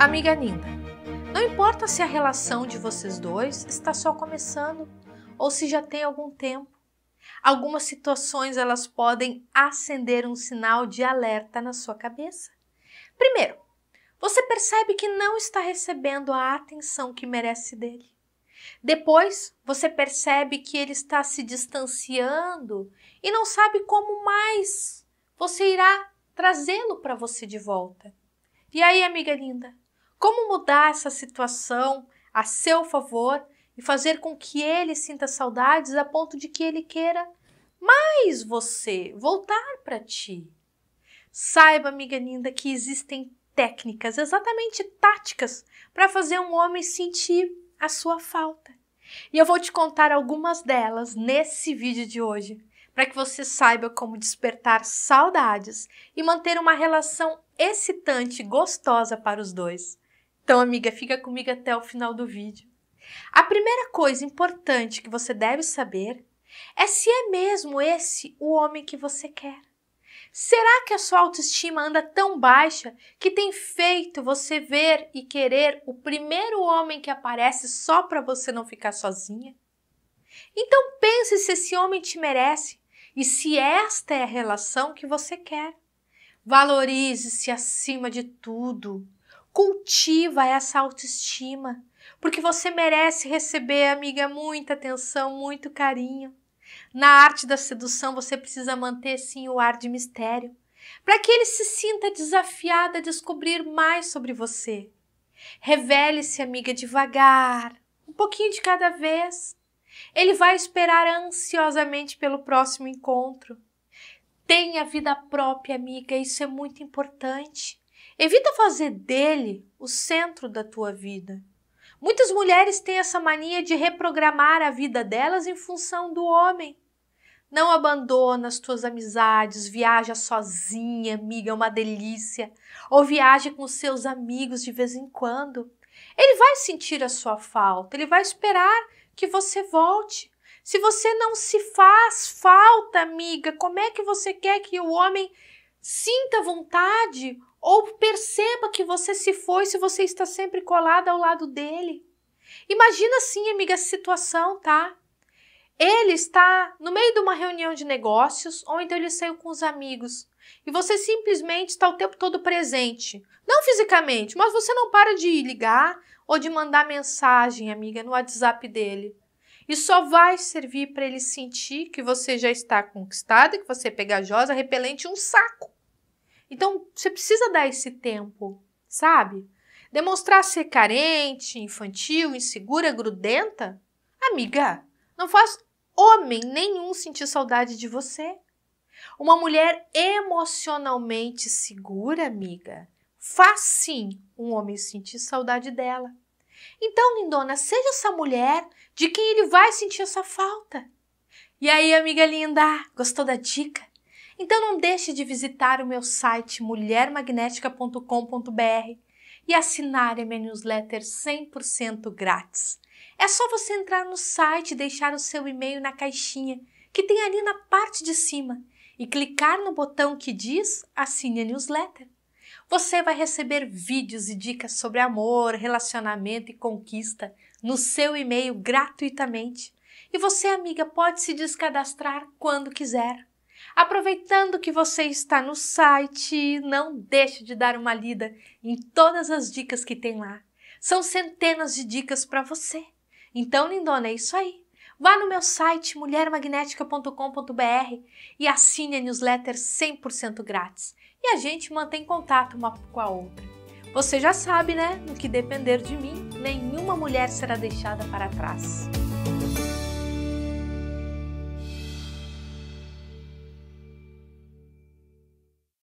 Amiga Linda, não importa se a relação de vocês dois está só começando ou se já tem algum tempo. Algumas situações elas podem acender um sinal de alerta na sua cabeça. Primeiro, você percebe que não está recebendo a atenção que merece dele. Depois, você percebe que ele está se distanciando e não sabe como mais você irá trazê-lo para você de volta. E aí, amiga linda, como mudar essa situação a seu favor e fazer com que ele sinta saudades a ponto de que ele queira mais você, voltar para ti? Saiba, amiga linda, que existem técnicas, exatamente táticas, para fazer um homem sentir a sua falta. E eu vou te contar algumas delas nesse vídeo de hoje, para que você saiba como despertar saudades e manter uma relação excitante e gostosa para os dois. Então, amiga, fica comigo até o final do vídeo. A primeira coisa importante que você deve saber é se é mesmo esse o homem que você quer. Será que a sua autoestima anda tão baixa que tem feito você ver e querer o primeiro homem que aparece só para você não ficar sozinha? Então pense se esse homem te merece e se esta é a relação que você quer. Valorize-se acima de tudo. Cultiva essa autoestima, porque você merece receber, amiga, muita atenção, muito carinho. Na arte da sedução, você precisa manter sim o ar de mistério, para que ele se sinta desafiado a descobrir mais sobre você. Revele-se, amiga, devagar, um pouquinho de cada vez. Ele vai esperar ansiosamente pelo próximo encontro. Tenha vida própria, amiga, isso é muito importante. Evita fazer dele o centro da tua vida. Muitas mulheres têm essa mania de reprogramar a vida delas em função do homem. Não abandona as tuas amizades, viaja sozinha, amiga, é uma delícia. Ou viaja com seus amigos de vez em quando. Ele vai sentir a sua falta, ele vai esperar que você volte. Se você não se faz falta, amiga, como é que você quer que o homem Sinta vontade ou perceba que você se foi se você está sempre colada ao lado dele. Imagina sim, amiga, a situação, tá? Ele está no meio de uma reunião de negócios, ou então ele saiu com os amigos, e você simplesmente está o tempo todo presente. Não fisicamente, mas você não para de ligar ou de mandar mensagem, amiga, no WhatsApp dele. E só vai servir para ele sentir que você já está conquistada, que você é pegajosa, repelente, um saco. Então, você precisa dar esse tempo, sabe? Demonstrar ser carente, infantil, insegura, grudenta? Amiga, não faz homem nenhum sentir saudade de você. Uma mulher emocionalmente segura, amiga, faz sim um homem sentir saudade dela. Então, lindona, seja essa mulher de quem ele vai sentir essa falta. E aí, amiga linda, gostou da dica? Então não deixe de visitar o meu site mulhermagnética.com.br e assinar a minha newsletter 100% grátis. É só você entrar no site e deixar o seu e-mail na caixinha que tem ali na parte de cima e clicar no botão que diz Assine a Newsletter. Você vai receber vídeos e dicas sobre amor, relacionamento e conquista no seu e-mail gratuitamente. E você, amiga, pode se descadastrar quando quiser. Aproveitando que você está no site, não deixe de dar uma lida em todas as dicas que tem lá. São centenas de dicas para você. Então, lindona, é isso aí. Vá no meu site mulhermagnética.com.br e assine a newsletter 100% grátis. E a gente mantém contato uma com a outra. Você já sabe, né? No que depender de mim, nenhuma mulher será deixada para trás.